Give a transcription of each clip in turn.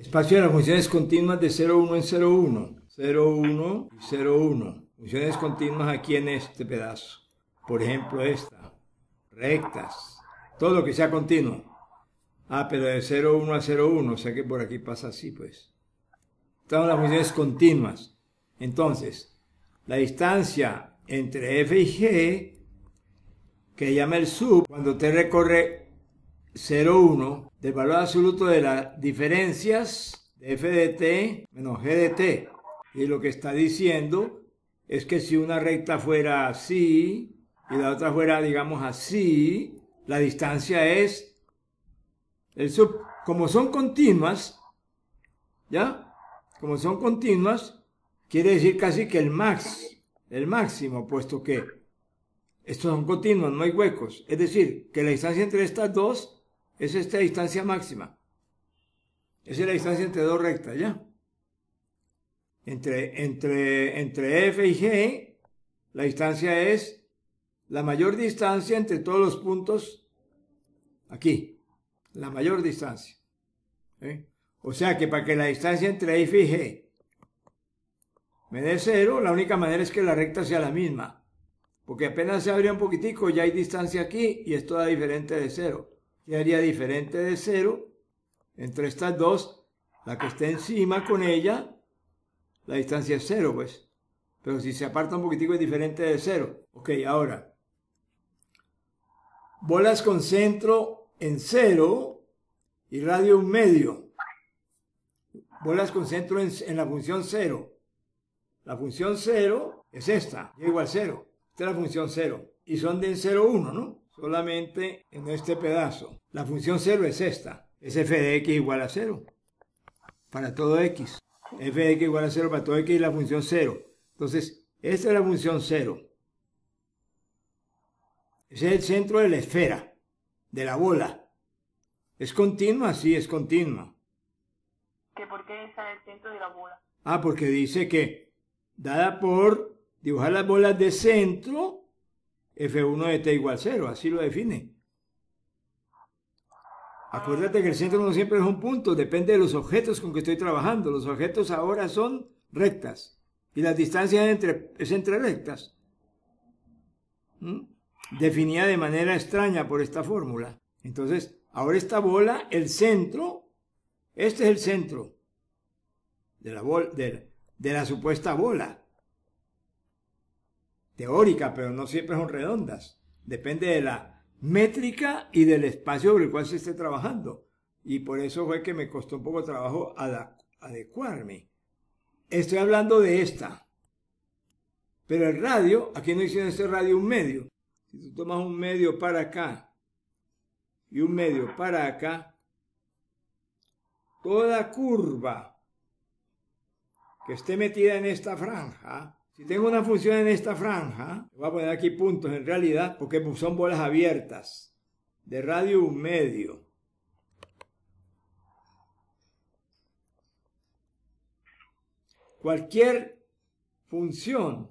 Espacio de las funciones continuas de 0,1 en 0,1. 0,1 y 0,1. Funciones continuas aquí en este pedazo. Por ejemplo, esta. Rectas. Todo lo que sea continuo. Ah, pero de 0,1 a 0,1. O sea que por aquí pasa así, pues. todas las funciones continuas. Entonces, la distancia entre f y g, que llama el sub, cuando te recorre 0,1 del valor absoluto de las diferencias de f de t menos g de t. Y lo que está diciendo es que si una recta fuera así y la otra fuera, digamos, así, la distancia es el sub. Como son continuas, ¿ya? Como son continuas, quiere decir casi que el max, el máximo, puesto que estos son continuos, no hay huecos. Es decir, que la distancia entre estas dos es esta distancia máxima. Esa es la distancia entre dos rectas, ¿ya? Entre, entre, entre F y G, la distancia es la mayor distancia entre todos los puntos aquí. La mayor distancia. ¿eh? O sea que para que la distancia entre F y G me dé cero, la única manera es que la recta sea la misma. Porque apenas se abre un poquitico, ya hay distancia aquí y es toda diferente de cero. Y haría diferente de cero? Entre estas dos, la que esté encima con ella, la distancia es cero, pues. Pero si se aparta un poquitico es diferente de cero. Ok, ahora. Bolas con centro en cero y radio un medio. Bolas con centro en, la función cero. La función cero es esta, igual cero. Esta es la función cero. Y son de en cero uno, ¿no? solamente en este pedazo. La función cero es esta, es f de x igual a cero para todo x. f de x igual a cero para todo x y la función cero Entonces, esta es la función cero Ese es el centro de la esfera, de la bola. ¿Es continua? Sí, es continua. ¿Que por qué está el centro de la bola? Ah, porque dice que, dada por dibujar las bolas de centro, F1 de t igual 0, así lo define. Acuérdate que el centro no siempre es un punto, depende de los objetos con que estoy trabajando. Los objetos ahora son rectas y la distancia entre, es entre rectas. Definía Definida de manera extraña por esta fórmula. Entonces, ahora esta bola, el centro, este es el centro de la, de la supuesta bola teórica, pero no siempre son redondas. Depende de la métrica y del espacio sobre el cual se esté trabajando. Y por eso fue que me costó un poco de trabajo adecuarme. Estoy hablando de esta. Pero el radio, aquí no hicieron ese radio un medio. Si tú tomas un medio para acá y un medio para acá, toda curva que esté metida en esta franja si tengo una función en esta franja, voy a poner aquí puntos en realidad porque son bolas abiertas de radio medio. Cualquier función,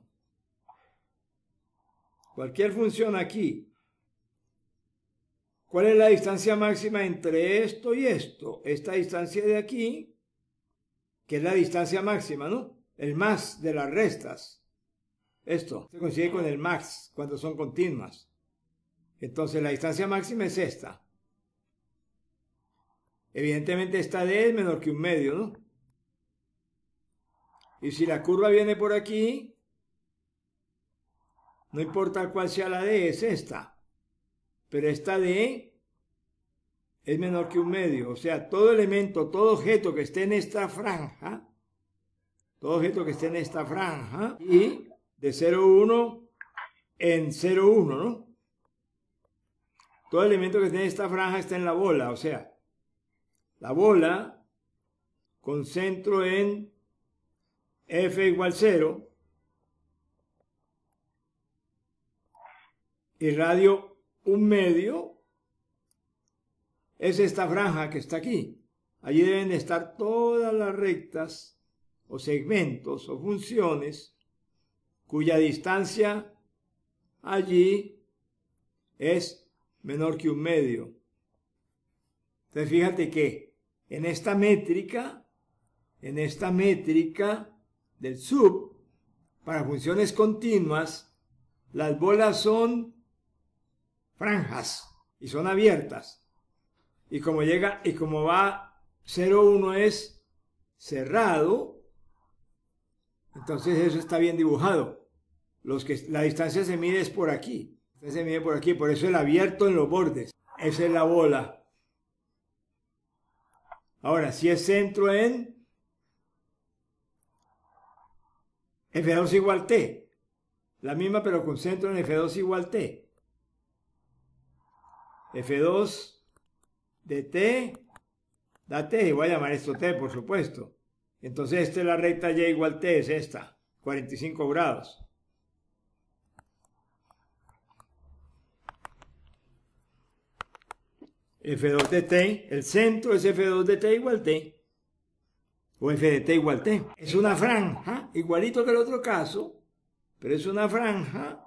cualquier función aquí ¿Cuál es la distancia máxima entre esto y esto? Esta distancia de aquí, que es la distancia máxima, ¿no? El más de las restas. Esto se coincide con el max cuando son continuas. Entonces la distancia máxima es esta. Evidentemente esta D es menor que un medio, ¿no? Y si la curva viene por aquí, no importa cuál sea la D, es esta. Pero esta D es menor que un medio. O sea, todo elemento, todo objeto que esté en esta franja, todo objeto que esté en esta franja, y de 0,1 en 0,1, ¿no? Todo elemento que tiene esta franja está en la bola, o sea, la bola con centro en f igual 0 y radio 1 medio es esta franja que está aquí. Allí deben estar todas las rectas o segmentos o funciones cuya distancia allí es menor que un medio. Entonces fíjate que en esta métrica, en esta métrica del sub, para funciones continuas, las bolas son franjas y son abiertas. Y como llega y como va 0,1 es cerrado, entonces eso está bien dibujado. Los que, la distancia se mide es por aquí. Se mide por aquí, por eso el abierto en los bordes. Esa es la bola. Ahora, si es centro en... F2 igual T. La misma pero con centro en F2 igual T. F2 de T da T. Y voy a llamar esto T, por supuesto. Entonces esta es la recta Y igual T, es esta. 45 grados. F2 de T, el centro es F2 de T igual T, o F de T igual T. Es una franja, igualito que el otro caso, pero es una franja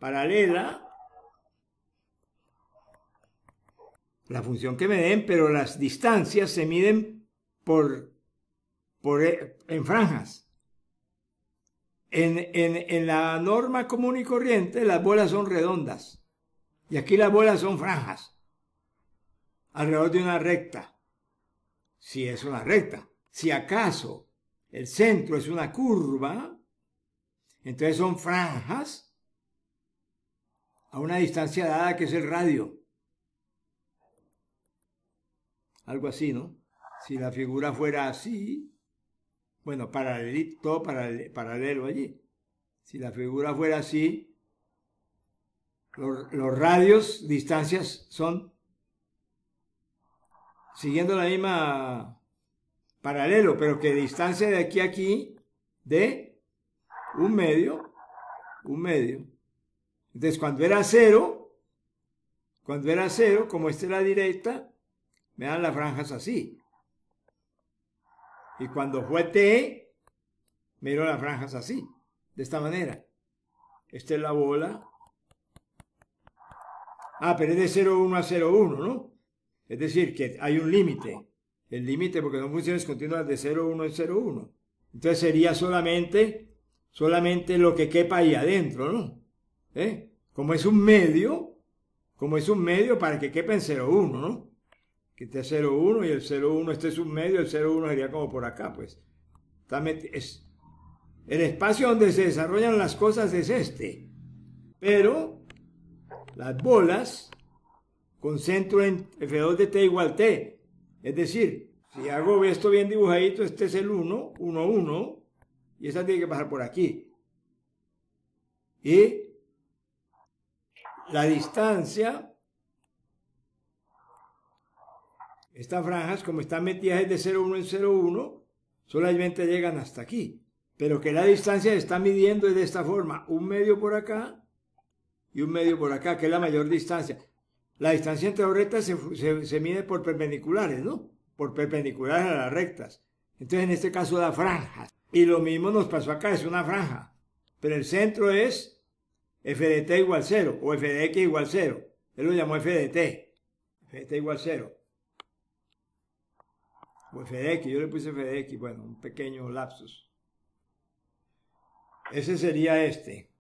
paralela la función que me den, pero las distancias se miden por, eh, en franjas. en la norma común y corriente las bolas son redondas y aquí las bolas son franjas alrededor de una recta. Si es una recta. Si acaso el centro es una curva, entonces son franjas a una distancia dada que es el radio. Algo así, ¿no? Si la figura fuera así, bueno, paralelito, paralelo allí. Si la figura fuera así, los radios, distancias son siguiendo la misma paralelo, pero que distancia de aquí a aquí de un medio, un medio. Entonces, cuando era cero, cuando era cero, como esta es la directa, me dan las franjas así. Y cuando fue T, me dieron las franjas así, de esta manera. Esta es la bola. Ah, pero es de 0,1 a 0,1, ¿no? Es decir, que hay un límite. El límite, porque son funciones continuas de 0, 1 y 0, 1. Entonces sería solamente, solamente lo que quepa ahí adentro, ¿no? ¿Eh? Como es un medio, como es un medio para que quepa en 0, 1, ¿no? Que esté 0, 1 y el 0, 1 este es un medio, el 0, 1 sería como por acá, pues. Es, el espacio donde se desarrollan las cosas es este. Pero las bolas Concentro centro en F2 de t igual t. Es decir, si hago esto bien dibujadito, este es el 1, 1, 1, y esa tiene que pasar por aquí. Y la distancia, estas franjas, como están metidas de 0, 1 en 0, 1, solamente llegan hasta aquí. Pero que la distancia se está midiendo es de esta forma, un medio por acá y un medio por acá, que es la mayor distancia. La distancia entre dos rectas se, mide por perpendiculares, ¿no? Por perpendiculares a las rectas. Entonces, en este caso da franjas. Y lo mismo nos pasó acá, es una franja. Pero el centro es f de t igual 0 o f de x igual 0. Él lo llamó f de t. f de t igual 0. O f de x, yo le puse f de x, bueno, un pequeño lapsus. Ese sería este.